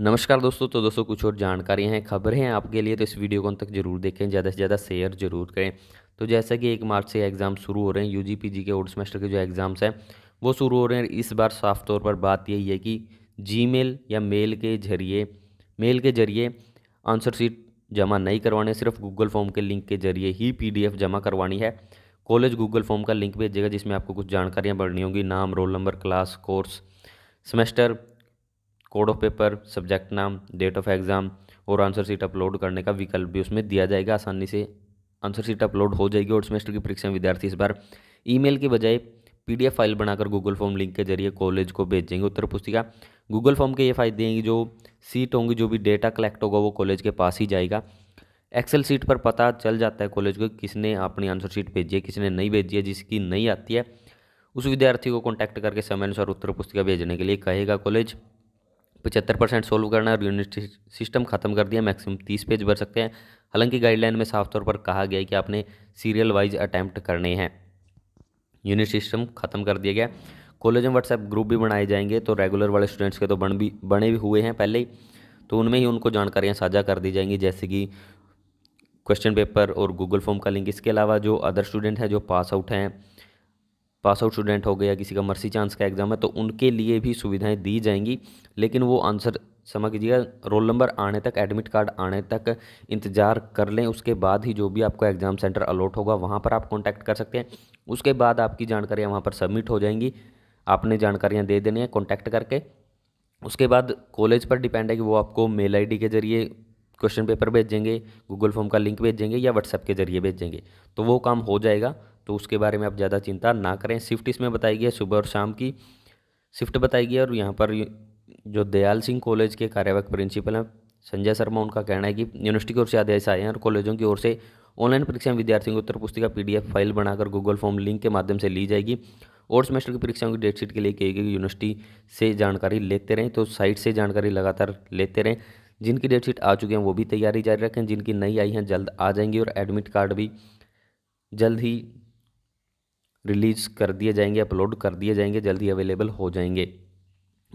नमस्कार दोस्तों तो दोस्तों कुछ और जानकारियाँ हैं खबरें हैं आपके लिए तो इस वीडियो को अंत तक जरूर देखें ज़्यादा से ज़्यादा शेयर जरूर करें तो जैसा कि एक मार्च से एग्ज़ाम शुरू हो रहे हैं यू जी के ओल्ड सेमेस्टर के जो एग्ज़ाम्स हैं वो शुरू हो रहे हैं इस बार साफ तौर पर बात यही है कि मेल या मेल के जरिए मेल के जरिए आंसर शीट जमा नहीं करवाने सिर्फ गूगल फॉर्म के लिंक के जरिए ही एफ़ जमा करवानी है कॉलेज गूगल फॉर्म का लिंक भेजेगा जिसमें आपको कुछ जानकारियाँ बढ़नी होंगी नाम roll number class course semester code of paper subject नाम डेट ऑफ एग्ज़ाम और आंसर सीट अपलोड करने का विकल्प भी उसमें दिया जाएगा आसानी से आंसर सीट अपलोड हो जाएगी और सेमेस्टर की परीक्षा में विद्यार्थी इस बार ईमेल के बजाय पीडीएफ फाइल बनाकर गूगल फॉर्म लिंक के जरिए कॉलेज को भेज देंगे उत्तर पुस्तिका गूगल फॉर्म के ये फायदे हैं कि जो सीट होंगी जो भी डेटा कलेक्ट होगा वो कॉलेज के पास ही जाएगा एक्सेल सीट पर पता चल जाता है कॉलेज को किसने अपनी आंसर सीट भेजी है किसने नहीं भेजी है जिसकी नहीं आती है उस विद्यार्थी को कॉन्टैक्ट करके समय अनुसार उत्तर पुस्तिका भेजने के लिए कहेगा कॉलेज पचहत्तर परसेंट सोल्व करना है और यूनिट सिस्टम खत्म कर दिया मैक्सिमम तीस पेज भर सकते हैं हालांकि गाइडलाइन में साफ तौर पर कहा गया है कि आपने सीरियल वाइज अटैम्प्ट करने हैं यूनिट सिस्टम खत्म कर दिया गया कॉलेज में व्हाट्सएप ग्रुप भी बनाए जाएंगे तो रेगुलर वाले स्टूडेंट्स के तो बन भी बने भी हुए हैं पहले ही तो उनमें ही उनको जानकारियाँ साझा कर दी जाएंगी जैसे कि क्वेश्चन पेपर और गूगल फॉर्म का लिंक इसके अलावा जो अदर स्टूडेंट हैं जो पास आउट हैं पास आउट स्टूडेंट हो गया किसी का मर्सी चांस का एग्ज़ाम है तो उनके लिए भी सुविधाएं दी जाएंगी लेकिन वो आंसर समझ लीजिएगा रोल नंबर आने तक एडमिट कार्ड आने तक इंतज़ार कर लें उसके बाद ही जो भी आपको एग्ज़ाम सेंटर अलॉट होगा वहाँ पर आप कॉन्टैक्ट कर सकते हैं उसके बाद आपकी जानकारियाँ वहाँ पर सबमिट हो जाएंगी आपने जानकारियाँ दे देनी है कॉन्टैक्ट करके उसके बाद कॉलेज पर डिपेंड है कि वो आपको मेल आई के जरिए क्वेश्चन पेपर भेजेंगे गूगल फॉर्म का लिंक भेजेंगे या व्हाट्सएप के जरिए भेजेंगे तो वो काम हो जाएगा तो उसके बारे में आप ज़्यादा चिंता ना करें शिफ्ट इसमें बताई गई है सुबह और शाम की शिफ्ट बताई गई है और यहाँ पर जो दयाल सिंह कॉलेज के कार्यवाहक प्रिंसिपल हैं संजय शर्मा उनका कहना है कि यूनिवर्सिटी की ओर से आदेश आए हैं और कॉलेजों की ओर से ऑनलाइन परीक्षाएं विद्यार्थियों को उत्तर पुस्तिका पी फाइल बनाकर गूगल फॉर्म लिंक के माध्यम से ली जाएगी और सेमेस्टर की परीक्षाओं की डेटशीट के लिए कही गई यूनिवर्सिटी से जानकारी लेते रहें तो साइट से जानकारी लगातार लेते रहें जिनकी डेटशीट आ चुकी हैं वो भी तैयारी जारी रखें जिनकी नहीं आई हैं जल्द आ जाएंगी और एडमिट कार्ड भी जल्द ही रिलीज़ कर दिए जाएंगे अपलोड कर दिए जाएंगे जल्दी अवेलेबल हो जाएंगे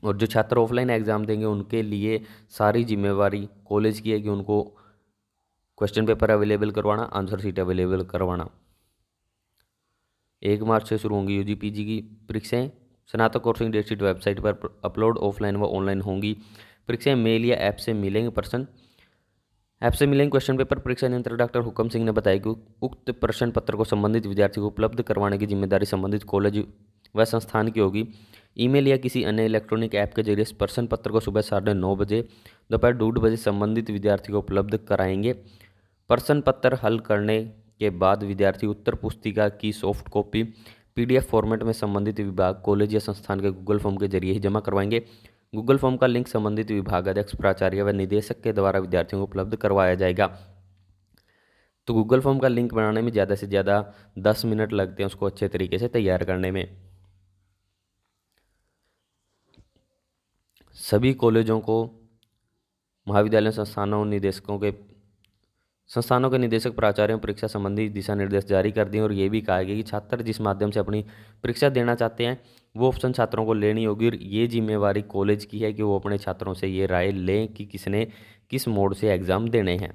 और जो छात्र ऑफलाइन एग्ज़ाम देंगे उनके लिए सारी जिम्मेवारी कॉलेज की है कि उनको क्वेश्चन पेपर अवेलेबल करवाना आंसर सीट अवेलेबल करवाना एक मार्च से शुरू होंगी यू जी की परीक्षाएँ स्नातक कोर्सिंग डेट शीट वेबसाइट पर अपलोड ऑफलाइन व ऑनलाइन होंगी परीक्षाएँ मेल या ऐप से मिलेंगे पर्सन आपसे मिलेंगे क्वेश्चन पेपर परीक्षा नियंत्रक डॉक्टर हुकम सिंह ने बताया कि उक्त प्रश्न पत्र को संबंधित विद्यार्थी को उपलब्ध करवाने की जिम्मेदारी संबंधित कॉलेज व संस्थान की होगी ईमेल या किसी अन्य इलेक्ट्रॉनिक ऐप के जरिए प्रश्न पत्र को सुबह साढ़े नौ बजे दोपहर डूढ़ बजे संबंधित विद्यार्थी को उपलब्ध कराएंगे प्रश्न पत्र हल करने के बाद विद्यार्थी उत्तर पुस्तिका की सॉफ्ट कॉपी पीडीएफ फॉर्मेट में संबंधित विभाग कॉलेज या संस्थान के गूगल फॉर्म के जरिए ही जमा करवाएंगे गूगल फॉर्म का लिंक संबंधित विभाग अध्यक्ष प्राचार्य व निदेशक के द्वारा विद्यार्थियों को उपलब्ध करवाया जाएगा तो गूगल फॉर्म का लिंक बनाने में ज़्यादा से ज़्यादा दस मिनट लगते हैं उसको अच्छे तरीके से तैयार करने में सभी कॉलेजों को महाविद्यालय संस्थानों निदेशकों के संस्थानों के निदेशक प्राचार्यों परीक्षा संबंधी दिशा निर्देश जारी कर दिए और ये भी कहा गया कि छात्र जिस माध्यम से अपनी परीक्षा देना चाहते हैं वो ऑप्शन छात्रों को लेनी होगी और ये जिम्मेवारी कॉलेज की है कि वो अपने छात्रों से ये राय लें कि किसने किस मोड से एग्ज़ाम देने हैं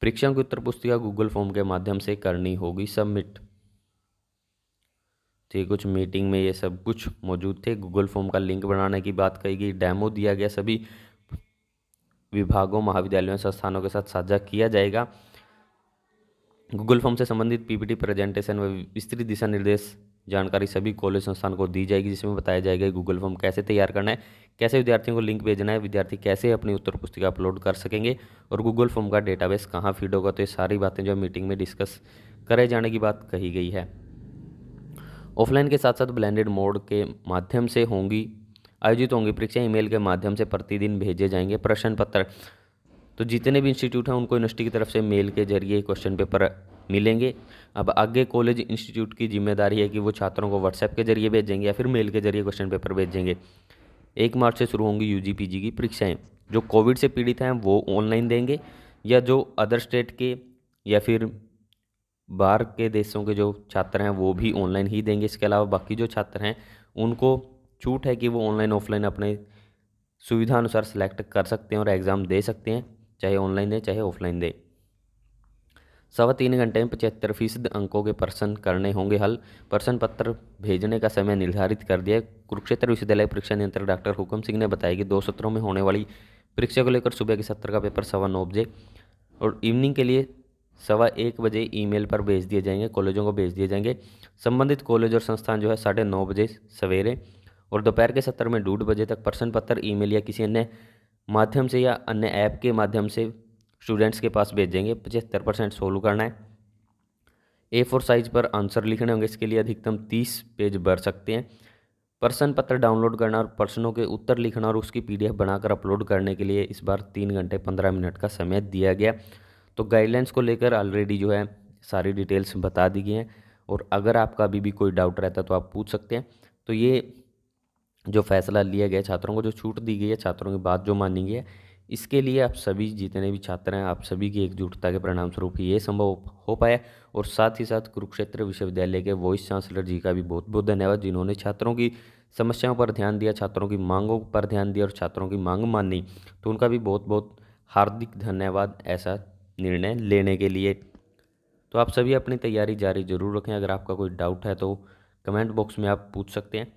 परीक्षाओं की उत्तर पुस्तिका गूगल फॉर्म के माध्यम से करनी होगी सबमिट ठीक कुछ मीटिंग में ये सब कुछ मौजूद थे गूगल फॉर्म का लिंक बनाने की बात कही गई डैमो दिया गया सभी विभागों महाविद्यालयों संस्थानों के साथ साझा किया जाएगा गूगल फॉर्म से संबंधित पीपीटी प्रेजेंटेशन व विस्तृत दिशा निर्देश जानकारी सभी कॉलेज संस्थान को दी जाएगी जिसमें बताया जाएगा गूगल फॉर्म कैसे तैयार करना है कैसे विद्यार्थियों को लिंक भेजना है विद्यार्थी कैसे अपनी उत्तर पुस्तिका अपलोड कर सकेंगे और गूगल फॉर्म का डेटाबेस कहाँ फीड होगा तो ये सारी बातें जो मीटिंग में डिस्कस करे जाने की बात कही गई है ऑफलाइन के साथ साथ ब्लेंडेड मोड के माध्यम से होंगी आयोजित होंगी परीक्षा ईमेल के माध्यम से प्रतिदिन भेजे जाएंगे प्रश्न पत्र तो जितने भी इंस्टीट्यूट हैं उनको यूनिवर्सिटी की तरफ से मेल के जरिए क्वेश्चन पेपर मिलेंगे अब आगे कॉलेज इंस्टीट्यूट की जिम्मेदारी है कि वो छात्रों को व्हाट्सएप के जरिए भेजेंगे या फिर मेल के जरिए क्वेश्चन पेपर भेजेंगे एक मार्च से शुरू होंगी यू जी की परीक्षाएँ जो कोविड से पीड़ित हैं वो ऑनलाइन देंगे या जो अदर स्टेट के या फिर बाहर के देशों के जो छात्र हैं वो भी ऑनलाइन ही देंगे इसके अलावा बाकी जो छात्र हैं उनको छूट है कि वो ऑनलाइन ऑफलाइन अपने सुविधा अनुसार सेलेक्ट कर सकते हैं और एग्ज़ाम दे सकते हैं चाहे ऑनलाइन दें चाहे ऑफलाइन दें सवा तीन घंटे में पचहत्तर फीसद अंकों के प्रश्न करने होंगे हल प्रश्न पत्र भेजने का समय निर्धारित कर दिया कुरुक्षेत्र विश्वविद्यालय परीक्षा नियंत्रक डॉक्टर हुकम सिंह ने बताया कि दो सत्रों में होने वाली परीक्षा को लेकर सुबह के सत्र का पेपर सवा नौ बजे और इवनिंग के लिए सवा एक बजे ईमेल पर भेज दिए जाएंगे कॉलेजों को भेज दिए जाएंगे संबंधित कॉलेज और संस्थान जो है साढ़े नौ बजे सवेरे और दोपहर के सत्र में डूढ़ बजे तक प्रश्न पत्र ईमेल या किसी अन्य माध्यम से या अन्य ऐप के माध्यम से स्टूडेंट्स के पास भेजेंगे पचहत्तर परसेंट सोल्व करना है ए फोर साइज पर आंसर लिखने होंगे इसके लिए अधिकतम तीस पेज भर सकते हैं प्रश्न पत्र डाउनलोड करना और प्रश्नों के उत्तर लिखना और उसकी पी बनाकर अपलोड करने के लिए इस बार तीन घंटे पंद्रह मिनट का समय दिया गया तो गाइडलाइंस को लेकर ऑलरेडी जो है सारी डिटेल्स बता दी गई हैं और अगर आपका अभी भी कोई डाउट रहता है तो आप पूछ सकते हैं तो ये जो फैसला लिया गया छात्रों को जो छूट दी गई है छात्रों की बात जो मानी गई है इसके लिए आप सभी जितने भी छात्र हैं आप सभी की एकजुटता के परिणाम स्वरूप ये संभव हो पाया और साथ ही साथ कुरुक्षेत्र विश्वविद्यालय के वाइस चांसलर जी का भी बहुत बहुत धन्यवाद जिन्होंने छात्रों की समस्याओं पर ध्यान दिया छात्रों की मांगों पर ध्यान दिया और छात्रों की मांग मानी तो उनका भी बहुत बहुत हार्दिक धन्यवाद ऐसा निर्णय लेने के लिए तो आप सभी अपनी तैयारी जारी जरूर रखें अगर आपका कोई डाउट है तो कमेंट बॉक्स में आप पूछ सकते हैं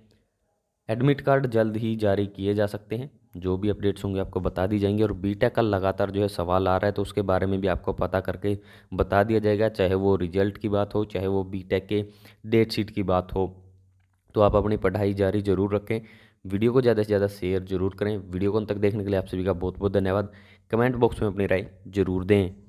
एडमिट कार्ड जल्द ही जारी किए जा सकते हैं जो भी अपडेट्स होंगे आपको बता दी जाएंगी और बीटेक का लगातार जो है सवाल आ रहा है तो उसके बारे में भी आपको पता करके बता दिया जाएगा चाहे वो रिजल्ट की बात हो चाहे वो बीटेक के डेट शीट की बात हो तो आप अपनी पढ़ाई जारी जरूर रखें वीडियो को ज़्यादा से ज़्यादा शेयर जरूर करें वीडियो को अंत तक देखने के लिए आप सभी का बहुत बहुत धन्यवाद कमेंट बॉक्स में अपनी राय जरूर दें